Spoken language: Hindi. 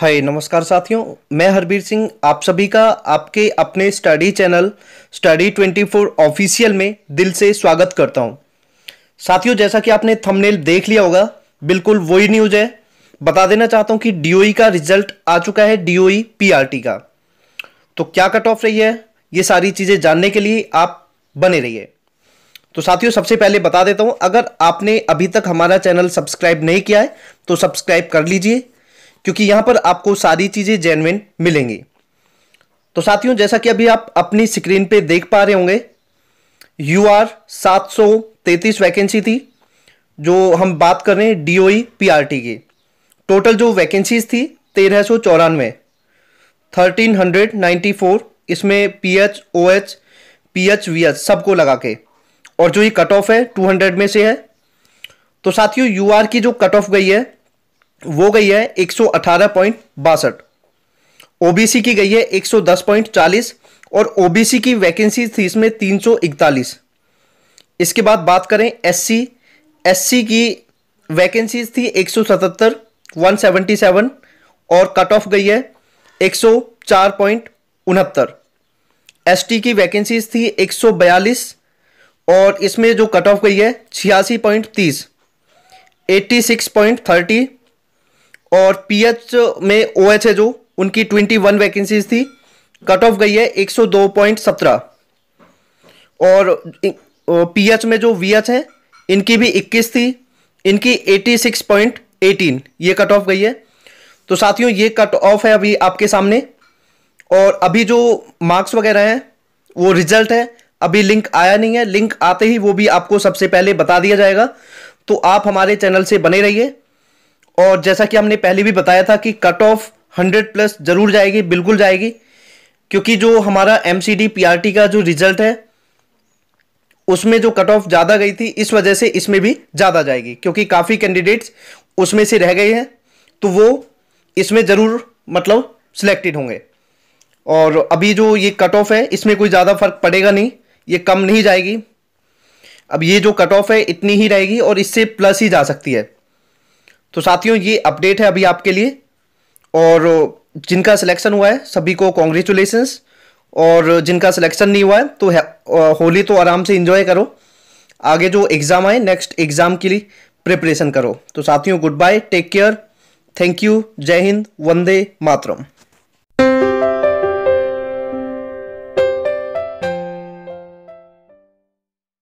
हाय नमस्कार साथियों मैं हरबीर सिंह आप सभी का आपके अपने स्टडी चैनल स्टडी 24 ऑफिशियल में दिल से स्वागत करता हूं साथियों जैसा कि आपने थंबनेल देख लिया होगा बिल्कुल वही न्यूज़ है बता देना चाहता हूं कि डीओई e का रिजल्ट आ चुका है डीओई पीआरटी e का तो क्या कट ऑफ रही है ये सारी चीज़ें जानने के लिए आप बने रहिए तो साथियों सबसे पहले बता देता हूँ अगर आपने अभी तक हमारा चैनल सब्सक्राइब नहीं किया है तो सब्सक्राइब कर लीजिए क्योंकि यहाँ पर आपको सारी चीज़ें जेनविन मिलेंगी तो साथियों जैसा कि अभी आप अपनी स्क्रीन पे देख पा रहे होंगे यू आर सात सौ वैकेंसी थी जो हम बात कर रहे हैं डी ओ पीआरटी की टोटल जो वैकेंसीज थी तेरह सौ चौरानवे थर्टीन हंड्रेड नाइन्टी फोर इसमें P H O H P H V H सबको लगा के और जो ये कट ऑफ है टू हंड्रेड में से है तो साथियों यू आर की जो कट ऑफ गई है वो गई है एक सौ अठारह पॉइंट बासठ ओबीसी की गई है एक सौ दस पॉइंट चालीस और ओबीसी की वैकेंसी थी इसमें तीन सौ इकतालीस इसके बाद बात करें एससी एससी की वैकेंसीज थी एक सौ सतहत्तर वन सेवेंटी सेवन और कट ऑफ गई है एक सौ चार पॉइंट उनहत्तर एस की वैकेंसीज थी एक सौ बयालीस और इसमें जो कट ऑफ गई है छियासी पॉइंट तीस एट्टी सिक्स पॉइंट थर्टी और पीएच में ओएच है जो उनकी 21 वैकेंसीज थी कट ऑफ गई है 102.17 और पीएच में जो वीएच है इनकी भी 21 थी इनकी 86.18 ये कट ऑफ गई है तो साथियों ये कट ऑफ है अभी आपके सामने और अभी जो मार्क्स वगैरह हैं वो रिजल्ट है अभी लिंक आया नहीं है लिंक आते ही वो भी आपको सबसे पहले बता दिया जाएगा तो आप हमारे चैनल से बने रहिए और जैसा कि हमने पहले भी बताया था कि कट ऑफ हंड्रेड प्लस जरूर जाएगी बिल्कुल जाएगी क्योंकि जो हमारा M C D P R T का जो रिजल्ट है उसमें जो कट ऑफ ज़्यादा गई थी इस वजह से इसमें भी ज़्यादा जाएगी क्योंकि काफ़ी कैंडिडेट्स उसमें से रह गए हैं तो वो इसमें ज़रूर मतलब सिलेक्टेड होंगे और अभी जो ये कट ऑफ है इसमें कोई ज़्यादा फर्क पड़ेगा नहीं ये कम नहीं जाएगी अब ये जो कट ऑफ है इतनी ही रहेगी और इससे प्लस ही जा सकती है तो साथियों ये अपडेट है अभी आपके लिए और जिनका सिलेक्शन हुआ है सभी को कॉन्ग्रेचुलेसन्स और जिनका सिलेक्शन नहीं हुआ है तो होली तो आराम से इंजॉय करो आगे जो एग्ज़ाम आए नेक्स्ट एग्ज़ाम के लिए प्रिपरेशन करो तो साथियों good bye take care thank you जय हिंद वंदे मातरम